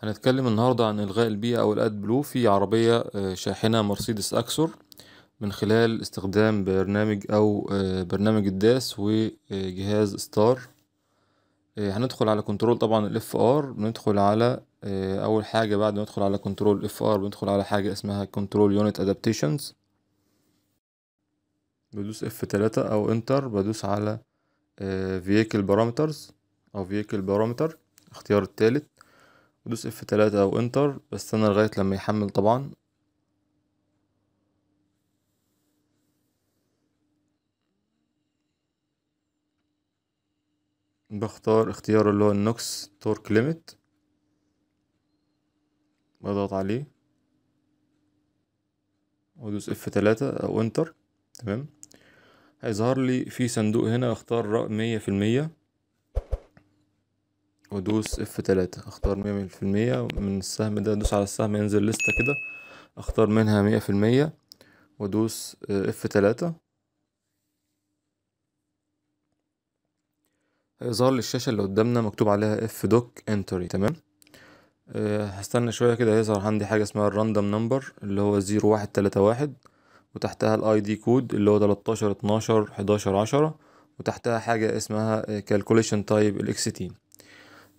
هنتكلم النهاردة عن إلغاء البيئة أو الأد بلو في عربية آه، شاحنة مرسيدس أكسور من خلال استخدام برنامج أو آه، برنامج الداس وجهاز ستار آه، هندخل على كنترول طبعا الاف ار بندخل على أول حاجة بعد ما ندخل على كنترول اف ار بندخل على حاجة اسمها كنترول يونت ادابتيشنز بدوس اف تلاتة أو انتر بدوس على فييكل بارامترز أو فييكل بارامتر اختيار التالت دوس اف تلاتة او انتر استنى لغاية لما يحمل طبعا بختار اختيار اللي هو النوكس تورك ليميت بضغط عليه وادوس اف تلاتة او انتر تمام هيظهر لي في صندوق هنا اختار مية في المية ودوس اف تلاتة اختار مية في المية من السهم ده دوس على السهم ينزل لستة كده اختار منها مية في المية وادوس اف آه، تلاتة هيظهر لي الشاشة اللي قدامنا مكتوب عليها اف دوك انتري تمام آه، هستنى شوية كده هيظهر عندي حاجة اسمها الراندوم نمبر اللي هو زيرو واحد تلاتة واحد وتحتها الاي دي كود اللي هو تلتاشر اتناشر حداشر عشرة وتحتها حاجة اسمها كالكوليشن تايب الاكس تي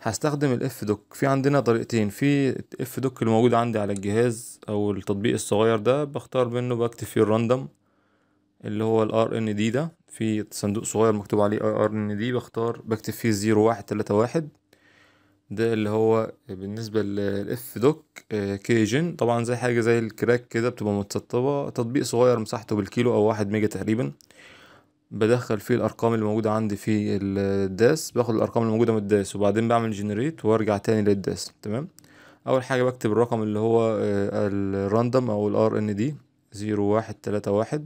هستخدم الاف دوك في عندنا طريقتين في الاف دوك اللي موجود عندي على الجهاز او التطبيق الصغير ده بختار منه بكتب فيه الراندوم اللي هو الار ان دي ده في صندوق صغير مكتوب عليه ار ان دي بختار بكتب فيه زيرو واحد تلاتة واحد ده اللي هو بالنسبة للاف دوك كيجن طبعا زي حاجة زي الكراك كده بتبقى متسطبة تطبيق صغير مساحته بالكيلو او واحد ميجا تقريبا بدخل فيه الارقام اللي موجوده عندي في الداس باخد الارقام اللي موجوده من الداس وبعدين بعمل جنريت وارجع تاني للداس تمام اول حاجه بكتب الرقم اللي هو آه، الراندوم او الار ان دي زيرو واحد تلاتة واحد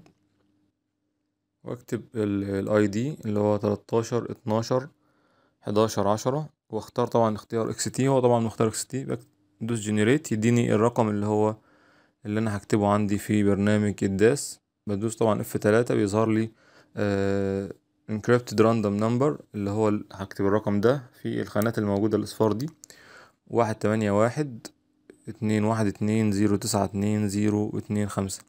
واكتب الاي دي اللي هو تلاتاشر اتناشر حداشر عشرة واختار طبعا اختيار اكس تي هو طبعا مختار اكس تي بدوس جنريت يديني الرقم اللي هو اللي انا هكتبه عندي في برنامج الداس بدوس طبعا اف تلاتة بيظهر لي انكريبتد آه، random نمبر اللي هو هكتب الرقم ده في الخانات الموجودة الاصفار دي واحد تمانية واحد اتنين واحد اتنين زيرو تسعة اتنين زيرو اتنين خمسة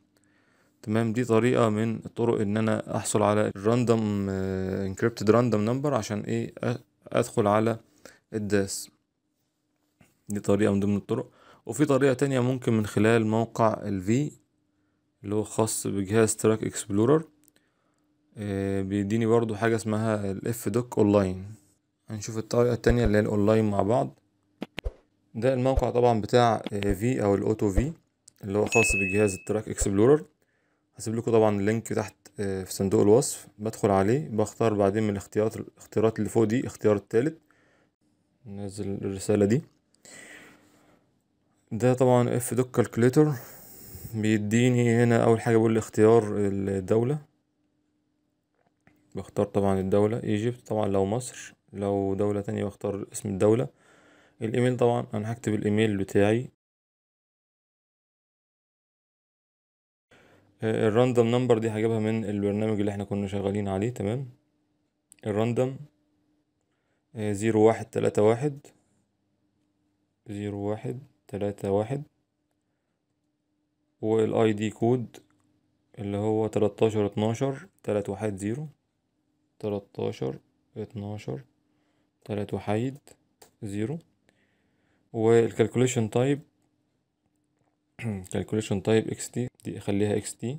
تمام دي طريقة من الطرق ان انا احصل على random انكريبتد آه، random نمبر عشان ايه ادخل على الداس دي طريقة من ضمن الطرق وفي طريقة تانية ممكن من خلال موقع الفي اللي هو خاص بجهاز تراك اكسبلورر آه، بيديني برضو حاجة اسمها الاف دوك اونلاين هنشوف الطريقة التانية اللي هي الاونلاين مع بعض ده الموقع طبعا بتاع في آه، او الاوتو في اللي هو خاص بجهاز التراك اكسبلورر هسيب لكم طبعا اللينك تحت آه، في صندوق الوصف بدخل عليه بختار بعدين من الاختيارات الاختيارات اللي فوق دي اختيار التالت ننزل الرسالة دي ده طبعا اف دوك كالكليتر بيديني هنا اول حاجة بقول اختيار الدولة بختار طبعا الدولة ايجيبت طبعا لو مصر لو دولة تانية بختار اسم الدولة الايميل طبعا انا هكتب الايميل بتاعي آه، الراندم نمبر دي هجيبها من البرنامج اللي احنا كنا شغالين عليه تمام الراندم آه، زيرو واحد تلاتة واحد زيرو واحد تلاتة واحد والاي دي كود اللي هو تلاتاشر اتناشر تلات واحد زيرو تلاتاشر اتناشر تلات وحيد زيرو والكالكوليشن تايب كالكوليشن تايب اكس تي دي اخليها اكس تي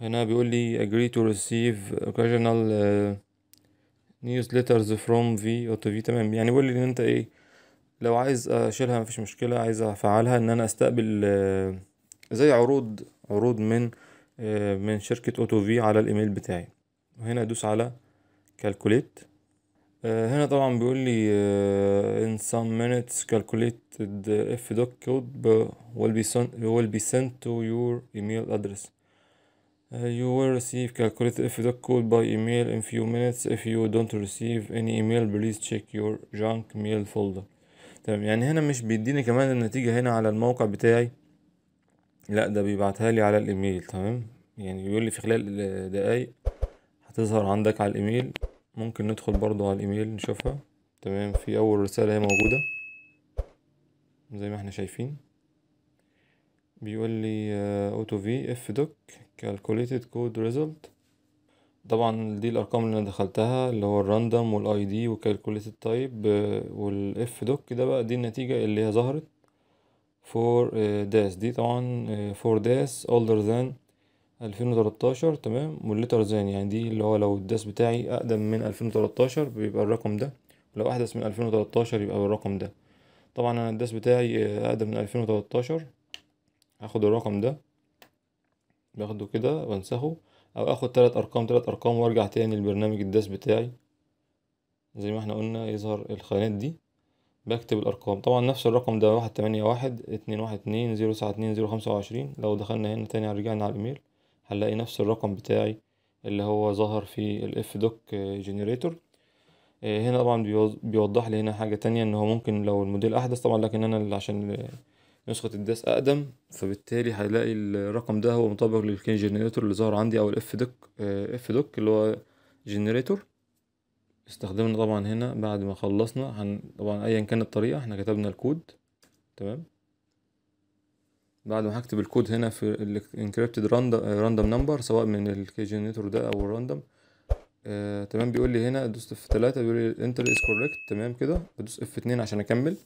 هنا بيقول لي agree to receive occasional uh, newsletters from V auto تمام يعني بيقول لي ان انت ايه لو عايز اشيلها مفيش مشكلة عايز افعلها ان انا استقبل uh, زي عروض عروض من uh, من شركة اوتو في على الايميل بتاعي وهنا ادوس على كالكوليت هنا طبعا بيقول لي in some minutes calculated fdoc code will be sent will be sent to your email address you will receive calculated fdoc code by email in few minutes if you don't receive any email please check your junk mail folder تمام يعني هنا مش بيديني كمان النتيجة هنا على الموقع بتاعي لا ده بيبعتها لي على الايميل تمام يعني بيقول لي في خلال دقايق هتظهر عندك على الايميل ممكن ندخل برضو على الايميل نشوفها تمام في اول رسالة هي موجودة زي ما احنا شايفين بيقول لي اوتو في اف دوك كالكوليتد كود ريزلت طبعا دي الارقام اللي انا دخلتها اللي هو الراندوم والاي دي وكالكوليتد آه، تايب والاف دوك ده بقى دي النتيجة اللي هي ظهرت فور داس آه، دي طبعا فور داس اولدر ذان ألفين وتلاتاشر تمام زين يعني دي اللي هو لو الداس بتاعي أقدم من ألفين وتلاتاشر بيبقى الرقم ده ولو أحدث من ألفين وتلاتاشر يبقى الرقم ده طبعا أنا الداس بتاعي أقدم من ألفين وتلاتاشر هاخد الرقم ده باخده كده وانسخه أو آخد تلات أرقام تلات أرقام وأرجع تاني لبرنامج الداس بتاعي زي ما احنا قلنا يظهر الخانات دي بكتب الأرقام طبعا نفس الرقم ده واحد تمانية واحد اتنين واحد اتنين زيرو تسعة اتنين زيرو خمسة وعشرين لو دخلنا هنا تاني رجعنا على الإيميل هنلاقي نفس الرقم بتاعي اللي هو ظهر في الاف دوك جنريتور هنا طبعا بيوضح لي هنا حاجة تانية ان هو ممكن لو الموديل احدث طبعا لكن انا عشان نسخة الداس اقدم فبالتالي هلاقي الرقم ده هو مطابق للكين جنريتور اللي ظهر عندي او الاف دوك اف دوك اللي هو جنريتور استخدمنا طبعا هنا بعد ما خلصنا هن... طبعا ايا كانت الطريقة احنا كتبنا الكود تمام بعد ما هكتب الكود هنا في الانكريبتد راندوم نمبر سواء من الكي جنريتور ده او الراندوم آه تمام بيقول لي هنا ادوس اف 3 بيقول لي انتر از كوريكت تمام كده بدوس اف 2 عشان اكمل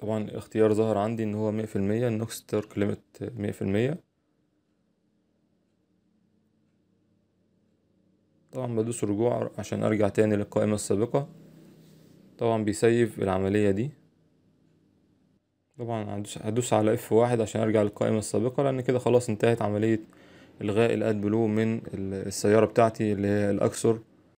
طبعا الاختيار ظهر عندي ان هو مية في المية النوكس تارك ليميت مية في المية طبعا بدوس رجوع عشان ارجع تاني للقائمة السابقة طبعا بيسيف العملية دي طبعا هدوس على اف واحد عشان ارجع للقائمة السابقة لان كده خلاص انتهت عملية الغاء الاد بلو من السيارة بتاعتي اللي هي الاكسور